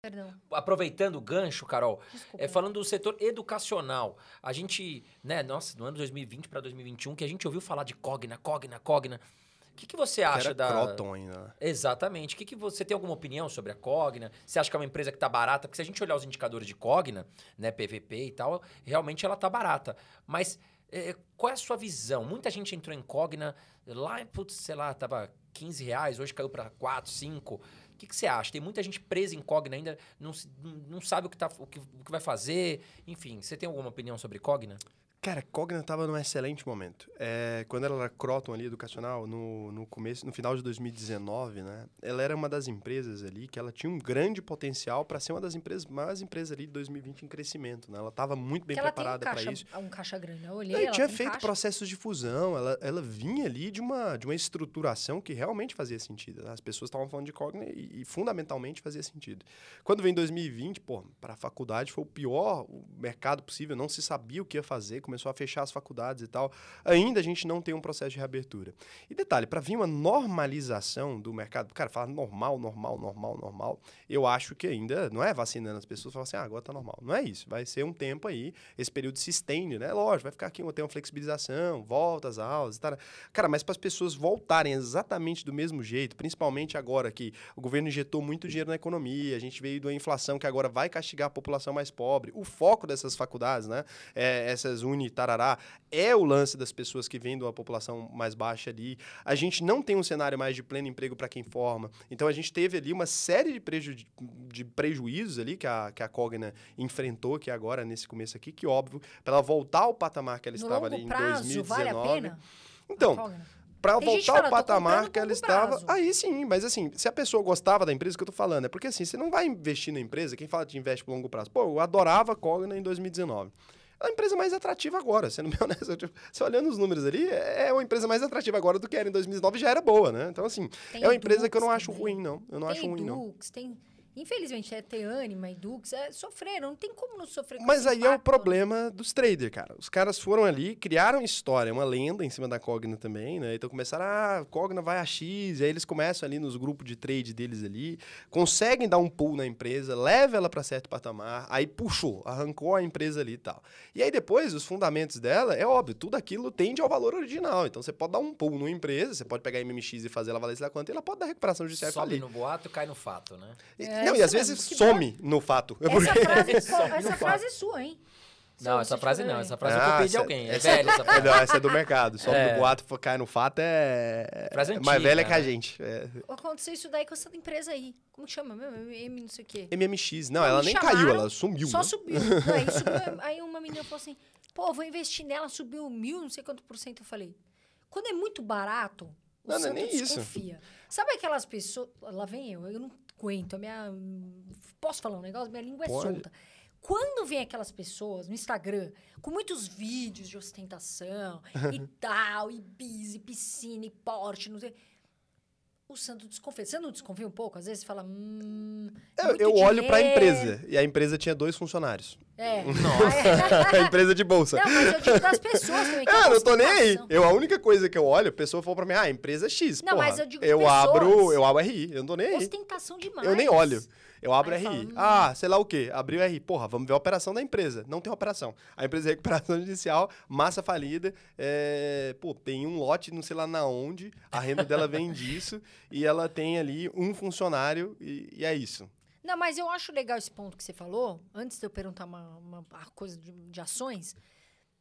Perdão. Aproveitando o gancho, Carol, é, falando do setor educacional, a gente, né, nossa, no ano 2020 para 2021, que a gente ouviu falar de Cogna, Cogna, Cogna. O que, que você acha que da. Croton, né? Exatamente. O que, que você tem alguma opinião sobre a Cogna? Você acha que é uma empresa que está barata? Porque se a gente olhar os indicadores de Cogna, né, PVP e tal, realmente ela está barata. Mas é, qual é a sua visão? Muita gente entrou em Cogna lá, putz, sei lá, estava 15 reais, hoje caiu para 4, 5 que, que você acha? Tem muita gente presa em Cogna ainda, não, não sabe o que, tá, o, que, o que vai fazer. Enfim, você tem alguma opinião sobre cogna? Cara, Cogna estava num excelente momento. É, quando ela era Croton ali, educacional, no, no começo, no final de 2019, né? Ela era uma das empresas ali que ela tinha um grande potencial para ser uma das empresas, mais empresas ali de 2020 em crescimento, né? Ela estava muito bem preparada um para isso. É um caixa grande, eu olhei, ela, ela tinha feito caixa. processos de fusão, ela, ela vinha ali de uma, de uma estruturação que realmente fazia sentido. Né? As pessoas estavam falando de Cogna e, e, fundamentalmente fazia sentido. Quando vem 2020, pô, para a faculdade foi o pior mercado possível, não se sabia o que ia fazer começou a fechar as faculdades e tal. Ainda a gente não tem um processo de reabertura. E detalhe, para vir uma normalização do mercado, cara, falar normal, normal, normal, normal, eu acho que ainda não é vacinando as pessoas, falar assim, ah, agora tá normal. Não é isso. Vai ser um tempo aí, esse período se estende, né? Lógico, vai ficar aqui, tem uma flexibilização, volta às aulas e tal. Cara, mas para as pessoas voltarem exatamente do mesmo jeito, principalmente agora que o governo injetou muito dinheiro na economia, a gente veio de uma inflação que agora vai castigar a população mais pobre, o foco dessas faculdades, né? É, essas universidades Tarará, é o lance das pessoas que vêm da população mais baixa ali. A gente não tem um cenário mais de pleno emprego para quem forma. Então a gente teve ali uma série de, preju de prejuízos ali que a, que a Cogna enfrentou, que agora nesse começo aqui, que óbvio, para ela voltar ao patamar que ela no estava ali em 2019. Vale a pena? Então, para voltar ao patamar que ela estava. Aí sim, mas assim, se a pessoa gostava da empresa, é que eu tô falando, é porque assim, você não vai investir na empresa, quem fala de investe por longo prazo. Pô, eu adorava a Cogna em 2019 é uma empresa mais atrativa agora, sendo bem honesto. Tipo, você olhando os números ali, é uma empresa mais atrativa agora do que era em 2009 já era boa, né? Então, assim, tem é uma empresa Dux, que eu não acho ruim, não. Eu não tem acho ruim, Dux, não. Tem Infelizmente, é Teânima e Dux é, sofreram, não tem como não sofrer. Mas aí impacto, é o né? problema dos traders, cara. Os caras foram ali, criaram história, uma lenda em cima da Cogna também, né? Então começaram, ah, Cogna vai a X, e aí eles começam ali nos grupos de trade deles ali, conseguem dar um pull na empresa, leva ela para certo patamar, aí puxou, arrancou a empresa ali e tal. E aí depois, os fundamentos dela, é óbvio, tudo aquilo tende ao valor original. Então você pode dar um pull numa empresa, você pode pegar a MMX e fazer ela valer sei lá quanto, e ela pode dar recuperação judicial Sobe falir. no boato, cai no fato, né? É. Não, e às vezes que some no fato. Essa frase, essa frase é sua, hein? Não, não essa frase não. É ah, essa frase ah, eu copiei de alguém. é velha essa frase. Não, essa é do mercado. Só é. do boato cai no fato é. Frase é antiga, mais velha né? que a né? gente. É. Aconteceu isso daí com essa empresa aí. Como que chama? MM, não sei o quê. MMX. Não, ela nem chamaram, caiu, ela sumiu. Só né? subiu. Aí, subiu. Aí uma menina falou assim: pô, vou investir nela, subiu mil, não sei quanto por cento. Eu falei: quando é muito barato, o não, não é nem desconfia. isso. Sabe aquelas pessoas. Lá vem eu, eu não aguento, a minha. Posso falar um negócio? Minha língua é Pode. é solta. Quando vem aquelas pessoas no Instagram com muitos vídeos de ostentação e tal, e bis, e piscina, e porte não sei. O Santo desconfia. Você não desconfia um pouco? Às vezes você fala. Hum, é eu, eu olho para a empresa. E a empresa tinha dois funcionários. É. Nossa. É empresa de bolsa. Não, mas eu digo das pessoas também. Que é, não tô nem aí. Eu, a única coisa que eu olho, a pessoa fala pra mim, ah, empresa é X. Não, porra. mas eu digo eu pessoas. Abro, eu abro RI, eu não tô nem aí. Ostentação demais. Eu nem olho. Eu abro aí RI. Falo, hum. Ah, sei lá o quê. Abriu RI. Porra, vamos ver a operação da empresa. Não tem operação. A empresa é recuperação judicial, massa falida. É... Pô, tem um lote, não sei lá na onde. A renda dela vem disso. E ela tem ali um funcionário e, e é isso. Não, mas eu acho legal esse ponto que você falou, antes de eu perguntar uma, uma, uma coisa de, de, ações.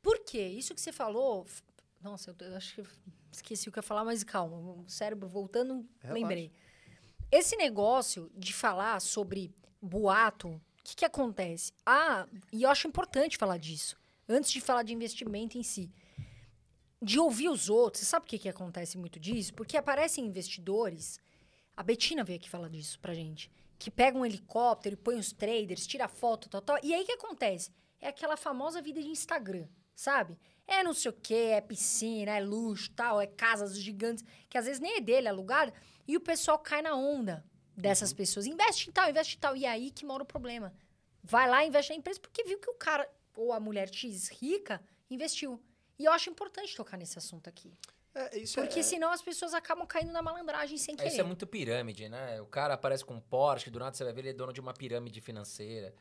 Por quê? Isso que você falou. Nossa, eu, eu, acho que esqueci o que eu ia falar, mas calma, o cérebro voltando, Relaxa. lembrei. Esse negócio de falar sobre boato, o que, que acontece? Ah, e eu acho importante falar disso, antes de falar de investimento em si. De ouvir os outros, você sabe o que, que acontece muito disso? Porque aparecem investidores. A Betina veio aqui falar disso pra gente que pega um helicóptero e põe os traders, tira foto, tal, tal. E aí o que acontece? É aquela famosa vida de Instagram, sabe? É não sei o quê, é piscina, é luxo, tal, é casas gigantes, que às vezes nem é dele, é alugada, e o pessoal cai na onda dessas uhum. pessoas. Investe em tal, investe em tal. E é aí que mora o problema. Vai lá, investe na empresa, porque viu que o cara ou a mulher X rica investiu. E eu acho importante tocar nesse assunto aqui. É, é, Porque é... senão as pessoas acabam caindo na malandragem sem é, querer. Isso é muito pirâmide, né? O cara aparece com um Porsche, do nada você vai ver ele é dono de uma pirâmide financeira.